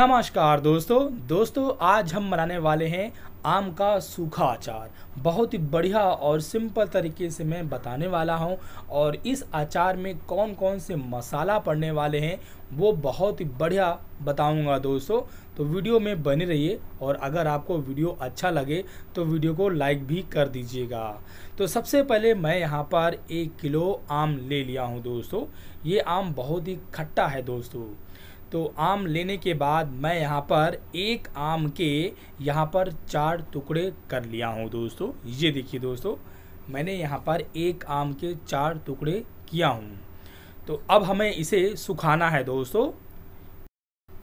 नमस्कार दोस्तों दोस्तों आज हम बनाने वाले हैं आम का सूखा अचार बहुत ही बढ़िया और सिंपल तरीके से मैं बताने वाला हूं और इस अचार में कौन कौन से मसाला पड़ने वाले हैं वो बहुत ही बढ़िया बताऊंगा दोस्तों तो वीडियो में बने रहिए और अगर आपको वीडियो अच्छा लगे तो वीडियो को लाइक भी कर दीजिएगा तो सबसे पहले मैं यहाँ पर एक किलो आम ले लिया हूँ दोस्तों ये आम बहुत ही खट्टा है दोस्तों तो आम लेने के बाद मैं यहाँ पर एक आम के यहाँ पर चार टुकड़े कर लिया हूँ दोस्तों ये देखिए दोस्तों मैंने यहाँ पर एक आम के चार टुकड़े किया हूँ तो अब हमें इसे सुखाना है दोस्तों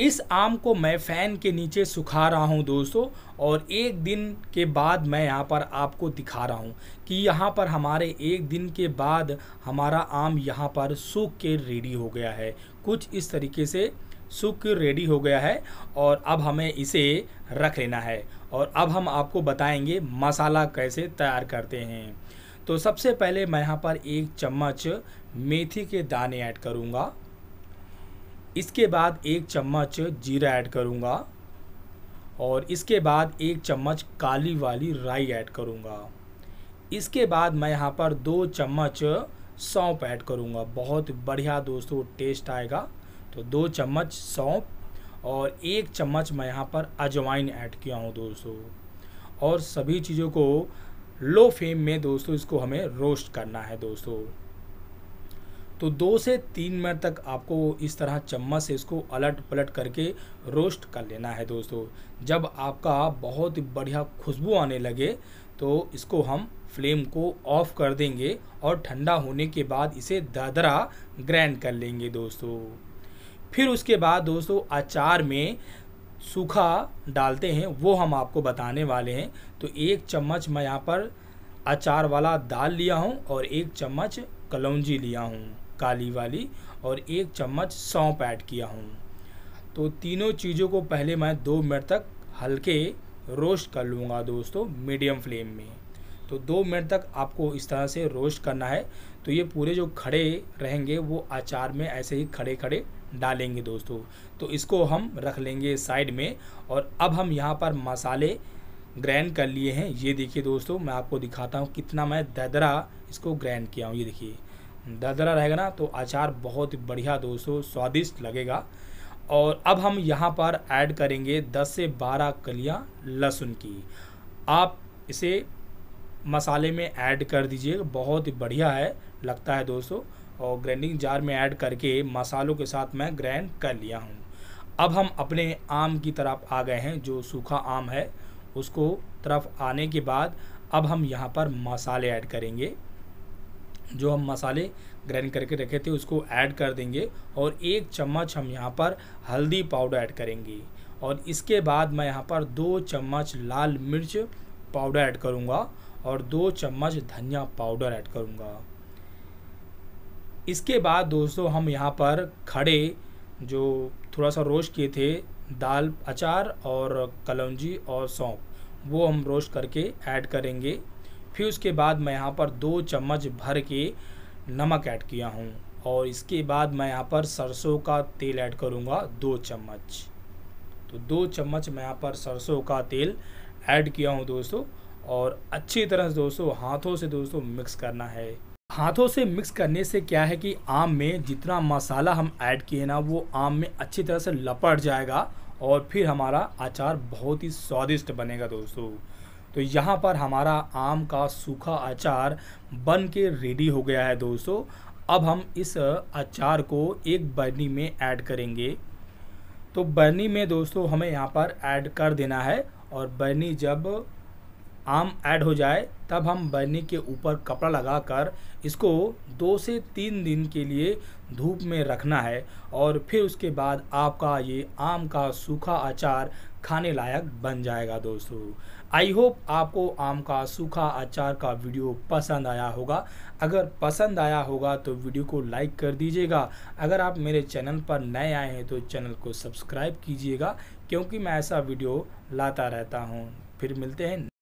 इस आम को मैं फ़ैन के नीचे सुखा रहा हूं दोस्तों और एक दिन के बाद मैं यहां पर आपको दिखा रहा हूं कि यहां पर हमारे एक दिन के बाद हमारा आम यहां पर सूख के रेडी हो गया है कुछ इस तरीके से सुख रेडी हो गया है और अब हमें इसे रख लेना है और अब हम आपको बताएंगे मसाला कैसे तैयार करते हैं तो सबसे पहले मैं यहाँ पर एक चम्मच मेथी के दाने ऐड करूँगा इसके बाद एक चम्मच जीरा ऐड करूँगा और इसके बाद एक चम्मच काली वाली राई ऐड करूँगा इसके बाद मैं यहाँ पर दो चम्मच सौंप ऐड करूँगा बहुत बढ़िया दोस्तों टेस्ट आएगा तो दो चम्मच सौंप और एक चम्मच मैं यहाँ पर अजवाइन ऐड किया हूँ दोस्तों और सभी चीज़ों को लो फ्लेम में दोस्तों इसको हमें रोस्ट करना है दोस्तों तो दो से तीन मिनट तक आपको इस तरह चम्मच से इसको अलट पलट करके रोस्ट कर लेना है दोस्तों जब आपका बहुत बढ़िया खुशबू आने लगे तो इसको हम फ्लेम को ऑफ कर देंगे और ठंडा होने के बाद इसे दादरा ग्रैंड कर लेंगे दोस्तों फिर उसके बाद दोस्तों अचार में सूखा डालते हैं वो हम आपको बताने वाले हैं तो एक चम्मच मैं यहाँ पर अचार वाला दाल लिया हूँ और एक चम्मच कलौजी लिया हूँ काली वाली और एक चम्मच सौंप ऐड किया हूँ तो तीनों चीज़ों को पहले मैं दो मिनट तक हल्के रोस्ट कर लूँगा दोस्तों मीडियम फ्लेम में तो दो मिनट तक आपको इस तरह से रोस्ट करना है तो ये पूरे जो खड़े रहेंगे वो अचार में ऐसे ही खड़े खड़े डालेंगे दोस्तों तो इसको हम रख लेंगे साइड में और अब हम यहाँ पर मसाले ग्रैंड कर लिए हैं ये देखिए दोस्तों मैं आपको दिखाता हूँ कितना मैं ददरा इसको ग्रैंड किया हूँ ये देखिए ददरा रहेगा ना तो अचार बहुत बढ़िया दोस्तों स्वादिष्ट लगेगा और अब हम यहाँ पर ऐड करेंगे 10 से 12 कलियाँ लहसुन की आप इसे मसाले में ऐड कर दीजिए बहुत बढ़िया है लगता है दोस्तों और ग्राइंडिंग जार में ऐड करके मसालों के साथ मैं ग्राइंड कर लिया हूँ अब हम अपने आम की तरफ आ गए हैं जो सूखा आम है उसको तरफ आने के बाद अब हम यहाँ पर मसाले ऐड करेंगे जो हम मसाले ग्राइंड करके रखे थे उसको ऐड कर देंगे और एक चम्मच हम यहाँ पर हल्दी पाउडर ऐड करेंगे और इसके बाद मैं यहाँ पर दो चम्मच लाल मिर्च पाउडर ऐड करूँगा और दो चम्मच धनिया पाउडर ऐड करूँगा इसके बाद दोस्तों हम यहाँ पर खड़े जो थोड़ा सा रोस्ट किए थे दाल अचार और कलौजी और सौंप वो हम रोस्ट करके ऐड करेंगे फिर उसके बाद मैं यहाँ पर दो चम्मच भर के नमक ऐड किया हूँ और इसके बाद मैं यहाँ पर सरसों का तेल ऐड करूँगा दो चम्मच तो दो चम्मच मैं यहाँ पर सरसों का तेल ऐड किया हूँ दोस्तों और अच्छी तरह से दोस्तों हाथों से दोस्तों मिक्स करना है हाथों से मिक्स करने से क्या है कि आम में जितना मसाला हम ऐड किए ना वो आम में अच्छी तरह से लपट जाएगा और फिर हमारा अचार बहुत ही स्वादिष्ट बनेगा दोस्तों तो यहाँ पर हमारा आम का सूखा अचार बन के रेडी हो गया है दोस्तों अब हम इस अचार को एक बर्नी में ऐड करेंगे तो बर्नी में दोस्तों हमें यहाँ पर ऐड कर देना है और बर्नी जब आम ऐड हो जाए तब हम बैनी के ऊपर कपड़ा लगाकर इसको दो से तीन दिन के लिए धूप में रखना है और फिर उसके बाद आपका ये आम का सूखा अचार खाने लायक बन जाएगा दोस्तों आई होप आपको आम का सूखा अचार का वीडियो पसंद आया होगा अगर पसंद आया होगा तो वीडियो को लाइक कर दीजिएगा अगर आप मेरे चैनल पर नए आए हैं तो चैनल को सब्सक्राइब कीजिएगा क्योंकि मैं ऐसा वीडियो लाता रहता हूँ फिर मिलते हैं